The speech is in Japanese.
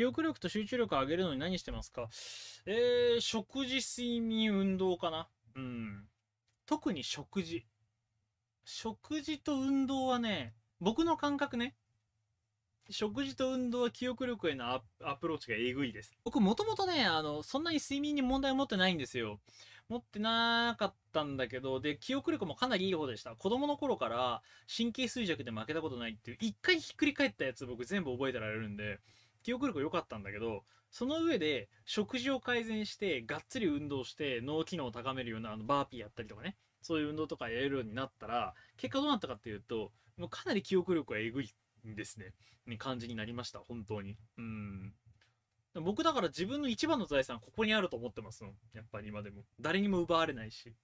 記憶力と集中力を上げるのに何してますかえー、食事、睡眠、運動かなうん。特に食事。食事と運動はね、僕の感覚ね、食事と運動は記憶力へのアプローチがえぐいです。僕もともとね、あの、そんなに睡眠に問題を持ってないんですよ。持ってなかったんだけど、で、記憶力もかなりいい方でした。子供の頃から神経衰弱で負けたことないっていう、一回ひっくり返ったやつ僕全部覚えてられるんで、記憶力良かったんだけど、その上で食事を改善して、がっつり運動して脳機能を高めるようなあのバーピーやったりとかね、そういう運動とかやれるようになったら、結果どうなったかっていうと、もうかなり記憶力がえぐいんですね。に感じになりました、本当に。うん。僕だから自分の一番の財産はここにあると思ってますの。やっぱり今でも。誰にも奪われないし。